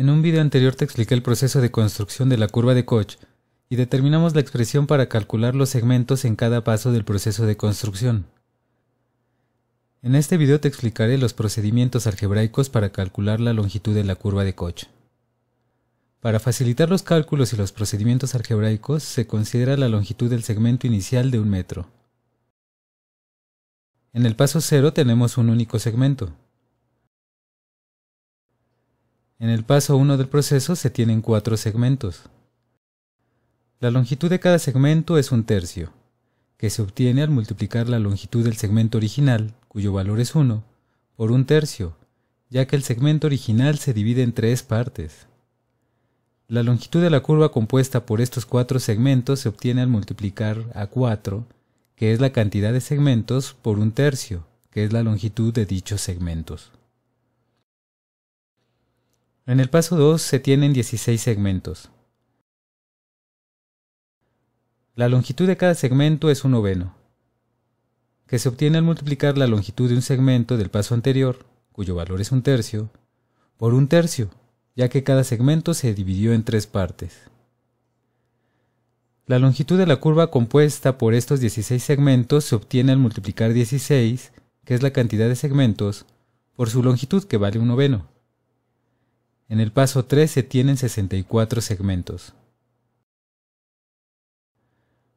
En un video anterior te expliqué el proceso de construcción de la curva de Koch y determinamos la expresión para calcular los segmentos en cada paso del proceso de construcción. En este video te explicaré los procedimientos algebraicos para calcular la longitud de la curva de Koch. Para facilitar los cálculos y los procedimientos algebraicos se considera la longitud del segmento inicial de un metro. En el paso 0 tenemos un único segmento, en el paso 1 del proceso se tienen cuatro segmentos. La longitud de cada segmento es un tercio, que se obtiene al multiplicar la longitud del segmento original, cuyo valor es 1, por un tercio, ya que el segmento original se divide en tres partes. La longitud de la curva compuesta por estos cuatro segmentos se obtiene al multiplicar a 4, que es la cantidad de segmentos, por un tercio, que es la longitud de dichos segmentos. En el paso 2 se tienen 16 segmentos. La longitud de cada segmento es un noveno, que se obtiene al multiplicar la longitud de un segmento del paso anterior, cuyo valor es un tercio, por un tercio, ya que cada segmento se dividió en tres partes. La longitud de la curva compuesta por estos 16 segmentos se obtiene al multiplicar 16, que es la cantidad de segmentos, por su longitud que vale un noveno. En el paso 3 se tienen 64 segmentos.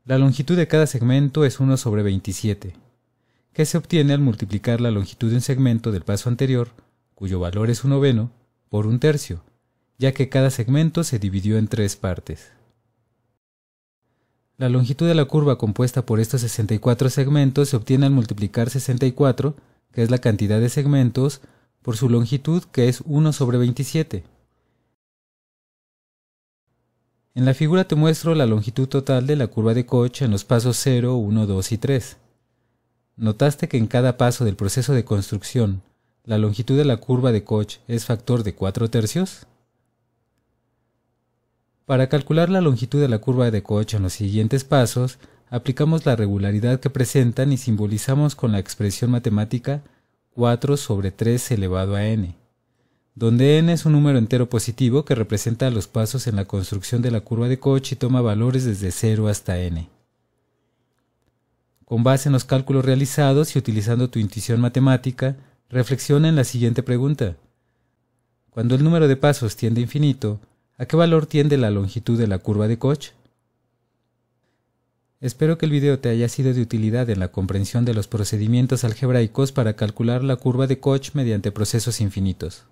La longitud de cada segmento es 1 sobre 27, que se obtiene al multiplicar la longitud de un segmento del paso anterior, cuyo valor es un noveno, por un tercio, ya que cada segmento se dividió en tres partes. La longitud de la curva compuesta por estos 64 segmentos se obtiene al multiplicar 64, que es la cantidad de segmentos, por su longitud que es 1 sobre 27. En la figura te muestro la longitud total de la curva de Koch en los pasos 0, 1, 2 y 3. Notaste que en cada paso del proceso de construcción, la longitud de la curva de Koch es factor de 4 tercios. Para calcular la longitud de la curva de Koch en los siguientes pasos, aplicamos la regularidad que presentan y simbolizamos con la expresión matemática 4 sobre 3 elevado a n, donde n es un número entero positivo que representa los pasos en la construcción de la curva de Koch y toma valores desde 0 hasta n. Con base en los cálculos realizados y utilizando tu intuición matemática, reflexiona en la siguiente pregunta. Cuando el número de pasos tiende a infinito, ¿a qué valor tiende la longitud de la curva de Koch? Espero que el video te haya sido de utilidad en la comprensión de los procedimientos algebraicos para calcular la curva de Koch mediante procesos infinitos.